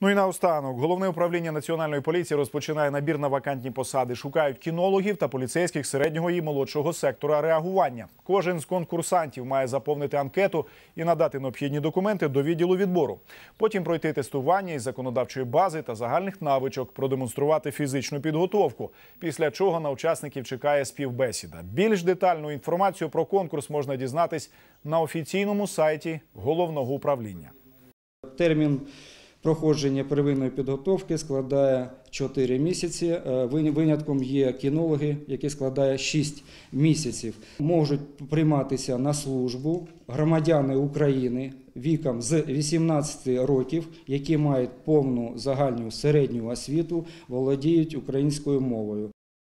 Ну і наостанок головне управління національної поліції розпочинає набір на вакантні посади. Шукають кінологів та поліцейських середнього і молодшого сектора реагування. Кожен з конкурсантів має заповнити анкету і надати необхідні документи до відділу відбору. Потім пройти тестування із законодавчої бази та загальних навичок, продемонструвати фізичну підготовку. Після чого на учасників чекає співбесіда. Більш детальну інформацію про конкурс можна дізнатись на офіційному сайті головного управління. Термін Проходження первинної підготовки складає 4 місяці. Е, винятком є кінологи, які складає 6 місяців. Можуть прийматися на службу громадяни України віком з 18 років, які мають повну загальну середню освіту, володіють українською мовою.